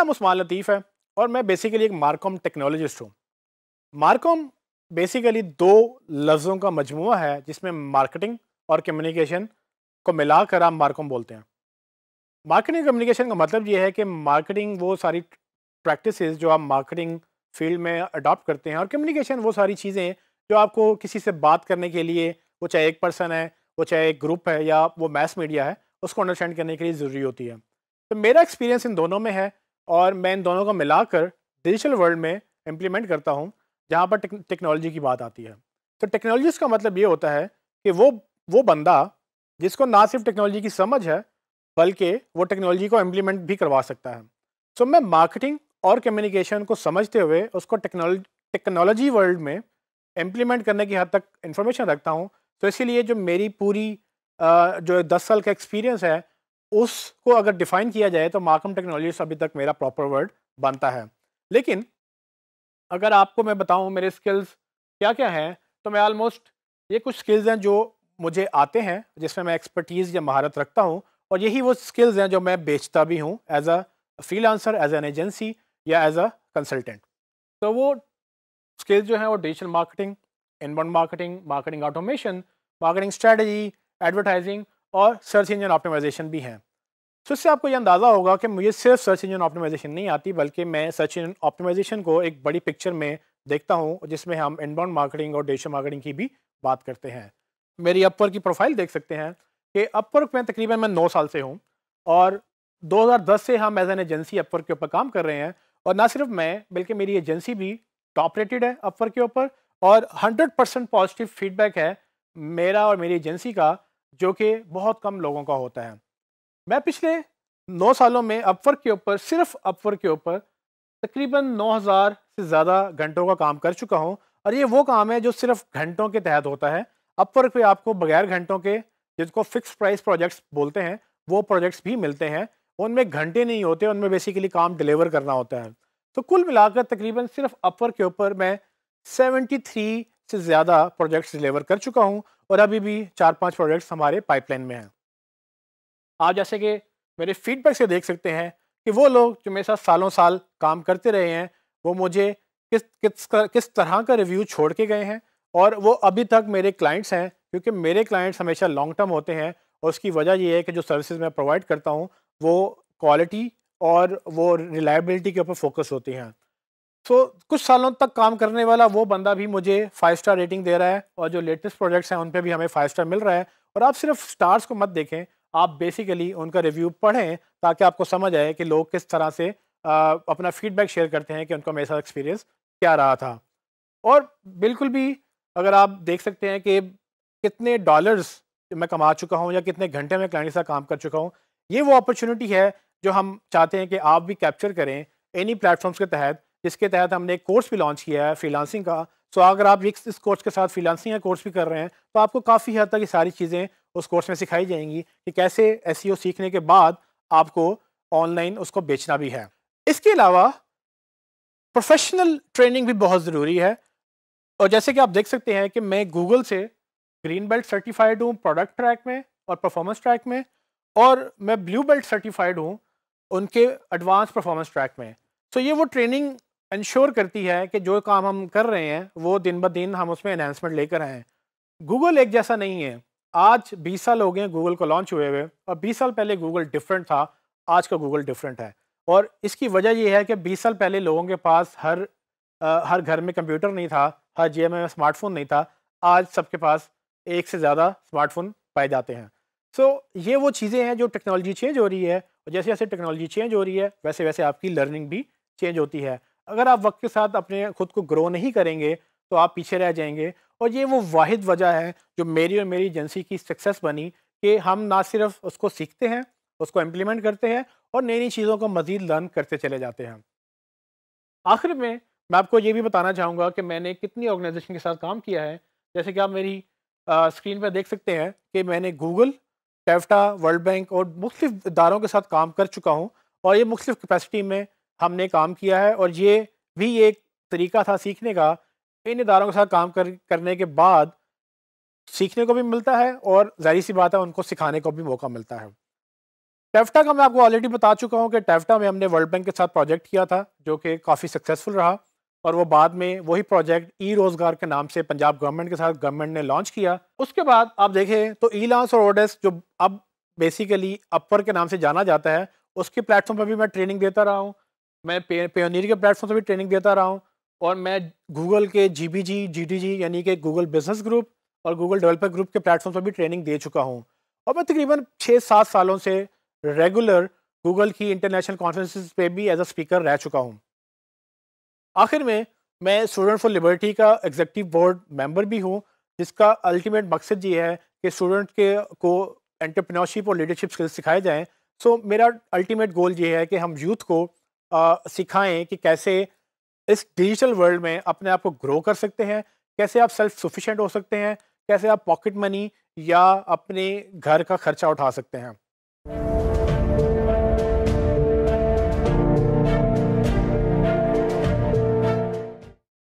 नाम उस्मान लतीफ़ है और मैं बेसिकली एक मार्कॉम टेक्नोलॉजिस्ट हूँ मार्कॉम बेसिकली दो लफ्ज़ों का मजमू है जिसमें मार्केटिंग और कम्युनिकेशन को मिलाकर आप मार्कॉम बोलते हैं मार्केटिंग कम्युनिकेशन का मतलब ये है कि मार्केटिंग वो सारी प्रैक्टिस जो आप मार्केटिंग फील्ड में अडॉप्ट करते हैं और कम्युनिकेशन वो सारी चीज़ें जो आपको किसी से बात करने के लिए वो चाहे एक पर्सन है वो चाहे एक ग्रुप है या वो मैस मीडिया है उसको अंडरस्टैंड करने के लिए ज़रूरी होती है तो मेरा एक्सपीरियंस इन दोनों में है और मैं इन दोनों को मिलाकर डिजिटल वर्ल्ड में इम्प्लीमेंट करता हूँ जहाँ पर टेक्नोलॉजी की बात आती है तो टेक्नोलॉजी का मतलब ये होता है कि वो वो बंदा जिसको ना सिर्फ टेक्नोलॉजी की समझ है बल्कि वो टेक्नोलॉजी को इम्प्लीमेंट भी करवा सकता है सो so, मैं मार्केटिंग और कम्युनिकेशन को समझते हुए उसको टेक्नोलॉजी टेक्नोलॉजी वर्ल्ड में इम्प्लीमेंट करने की हद तक इन्फॉर्मेशन रखता हूँ तो इसीलिए जो मेरी पूरी जो दस साल का एक्सपीरियंस है उसको अगर डिफाइन किया जाए तो मार्कम टेक्नोलॉजी अभी तक मेरा प्रॉपर वर्ड बनता है लेकिन अगर आपको मैं बताऊं मेरे स्किल्स क्या क्या हैं तो मैं ऑलमोस्ट ये कुछ स्किल्स हैं जो मुझे आते हैं जिसमें मैं एक्सपर्टीज़ या महारत रखता हूँ और यही वो स्किल्स हैं जो मैं बेचता भी हूँ as a freelancer as an agency या एज अ कंसल्टेंट तो वो स्किल्स जो हैं वो digital marketing inbound marketing marketing automation marketing strategy advertising और सर्च इंजन ऑप्टिमाइजेशन भी हैं तो इससे आपको ये अंदाज़ा होगा कि मुझे सिर्फ सर्च इंजन ऑप्टिमाइजेशन नहीं आती बल्कि मैं सर्च इंजन ऑप्टिमाइजेशन को एक बड़ी पिक्चर में देखता हूँ जिसमें हम इनबाउंड मार्केटिंग और डिजिटल मार्केटिंग की भी बात करते हैं मेरी अपवर्क की प्रोफाइल देख सकते हैं कि अपवर्क में तकरीबन मैं नौ साल से हूँ और 2010 से हम एज एन एजेंसी अपवर्क के ऊपर काम कर रहे हैं और ना सिर्फ मैं बल्कि मेरी एजेंसी भी टॉप रेटेड है अपवर्क के ऊपर और 100 परसेंट पॉजिटिव फीडबैक है मेरा और मेरी एजेंसी का जो कि बहुत कम लोगों का होता है मैं पिछले नौ सालों में अपवर्क के ऊपर सिर्फ अपवर्क के ऊपर तकरीबन 9000 से ज़्यादा घंटों का काम कर चुका हूँ और ये वो काम है जो सिर्फ घंटों के तहत होता है अपवर्क पे आपको बगैर घंटों के जिसको फिक्स प्राइस प्रोजेक्ट्स बोलते हैं वो प्रोजेक्ट्स भी मिलते हैं उनमें घंटे नहीं होते उनमें बेसिकली काम डिलीवर करना होता है तो कुल मिलाकर तकरीबन सिर्फ अपवर्क के ऊपर मैं 73 से ज़्यादा प्रोजेक्ट्स डिलीवर कर चुका हूँ और अभी भी चार पाँच प्रोजेक्ट्स हमारे पाइपलाइन में हैं आप जैसे कि मेरे फीडबैक से देख सकते हैं कि वो लोग जो मेरे साथ सालों साल काम करते रहे हैं वो मुझे किस किस किस तरह का रिव्यू छोड़ के गए हैं और वो अभी तक मेरे क्लाइंट्स हैं क्योंकि मेरे क्लाइंट्स हमेशा लॉन्ग टर्म होते हैं और उसकी वजह ये है कि जो सर्विसेज मैं प्रोवाइड करता हूँ वो क्वालिटी और वो रिलायबिलिटी के ऊपर फोकस होती हैं सो so, कुछ सालों तक काम करने वाला वो बंदा भी मुझे फाइव स्टार रेटिंग दे रहा है और जो लेटेस्ट प्रोजेक्ट्स हैं उन पर भी हमें फाइव स्टार मिल रहा है और आप सिर्फ स्टार्स को मत देखें आप बेसिकली उनका रिव्यू पढ़ें ताकि आपको समझ आए कि लोग किस तरह से आ, अपना फीडबैक शेयर करते हैं कि उनका मेरे साथ एक्सपीरियंस क्या रहा था और बिल्कुल भी अगर आप देख सकते हैं कि कितने डॉलर्स मैं कमा चुका हूँ या कितने घंटे में क्लाइंट के साथ काम कर चुका हूँ ये वो अपॉर्चुनिटी है जो हम चाहते हैं कि आप भी कैप्चर करें एनी प्लेटफॉर्म्स के तहत जिसके तहत हमने एक कोर्स भी लॉन्च किया है फ्रीलांसिंग का सो अगर आप इस कोर्स के साथ फ्रीलांसिंग का कोर्स भी कर रहे हैं तो आपको काफ़ी हद तक ये सारी चीज़ें उस कोर्स में सिखाई जाएंगी कि कैसे एस e सीखने के बाद आपको ऑनलाइन उसको बेचना भी है इसके अलावा प्रोफेशनल ट्रेनिंग भी बहुत ज़रूरी है और जैसे कि आप देख सकते हैं कि मैं गूगल से ग्रीन बेल्ट सर्टिफाइड हूँ प्रोडक्ट ट्रैक में और परफॉर्मेंस ट्रैक में और मैं ब्लू बेल्ट सर्टिफाइड हूँ उनके एडवांस परफॉर्मेंस ट्रैक में तो so, ये वो ट्रेनिंग इंश्योर करती है कि जो काम हम कर रहे हैं वो दिन ब दिन हम उसमें इन्हेंसमेंट लेकर आएँ गूगल एक जैसा नहीं है आज 20 साल हो गए गूगल को लॉन्च हुए हुए और 20 साल पहले गूगल डिफरेंट था आज का गूगल डिफरेंट है और इसकी वजह यह है कि 20 साल पहले लोगों के पास हर आ, हर घर में कंप्यूटर नहीं था हर जे में स्मार्टफोन नहीं था आज सबके पास एक से ज़्यादा स्मार्टफोन पाए जाते हैं सो so, ये वो चीज़ें हैं जो टेक्नोलॉजी चेंज हो रही है और जैसे जैसे टेक्नोलॉजी चेंज हो रही है वैसे वैसे आपकी लर्निंग भी चेंज होती है अगर आप वक्त के साथ अपने खुद को ग्रो नहीं करेंगे तो आप पीछे रह जाएंगे और ये वो वाहिद वजह है जो मेरी और मेरी एजेंसी की सक्सेस बनी कि हम ना सिर्फ उसको सीखते हैं उसको इम्प्लीमेंट करते हैं और नई नई चीज़ों को मज़ीद लर्न करते चले जाते हैं आखिर में मैं आपको ये भी बताना चाहूँगा कि मैंने कितनी ऑर्गेनाइजेशन के साथ काम किया है जैसे कि आप मेरी स्क्रीन पर देख सकते हैं कि मैंने गूगल कैफ्टा वर्ल्ड बैंक और मुख्तफ इदारों के साथ काम कर चुका हूँ और ये मुख्तफ कैपेसिटी में हमने काम किया है और ये भी एक तरीका था सीखने का इन इदारों के साथ काम कर करने के बाद सीखने को भी मिलता है और जाहिर सी बात है उनको सिखाने को भी मौका मिलता है टेफ्टा का मैं आपको ऑलरेडी बता चुका हूँ कि टेफ्टा में हमने वर्ल्ड बैंक के साथ प्रोजेक्ट किया था जो कि काफ़ी सक्सेसफुल रहा और वो बाद में वही प्रोजेक्ट ई रोज़गार के नाम से पंजाब गवर्नमेंट के साथ गवर्नमेंट ने लॉन्च किया उसके बाद आप देखें तो ई लांस और ओडेस जो अब बेसिकली अपर के नाम से जाना जाता है उसके प्लेटफॉर्म पर भी मैं ट्रेनिंग देता रहा हूँ मैं पे, के प्लेटफॉर्म से भी ट्रेनिंग देता रहा हूँ और मैं गूगल के जी बी जी जी डी जी यानी कि गूगल बिजनेस ग्रुप और गूगल डेवलपर ग्रुप के प्लेटफॉर्म पर भी ट्रेनिंग दे चुका हूँ और मैं तकरीबन छः सात सालों से रेगुलर गूगल की इंटरनेशनल कॉन्फ्रेंसिस पे भी एज अ स्पीकर रह चुका हूँ आखिर में मैं स्टूडेंट फॉर लिबर्टी का एग्जेक्टिव बोर्ड मेंबर भी हूँ जिसका अल्टीमेट मकसद ये है कि स्टूडेंट के को एंटरप्रेन्योरशिप और लीडरशिप स्किल्स सिखाए जाएँ सो so, मेरा अल्टीमेट गोल ये है कि हम यूथ को सिखाएं कि कैसे इस डिजिटल वर्ल्ड में अपने आप को ग्रो कर सकते हैं कैसे आप सेल्फ सफिशेंट हो सकते हैं कैसे आप पॉकेट मनी या अपने घर का खर्चा उठा सकते हैं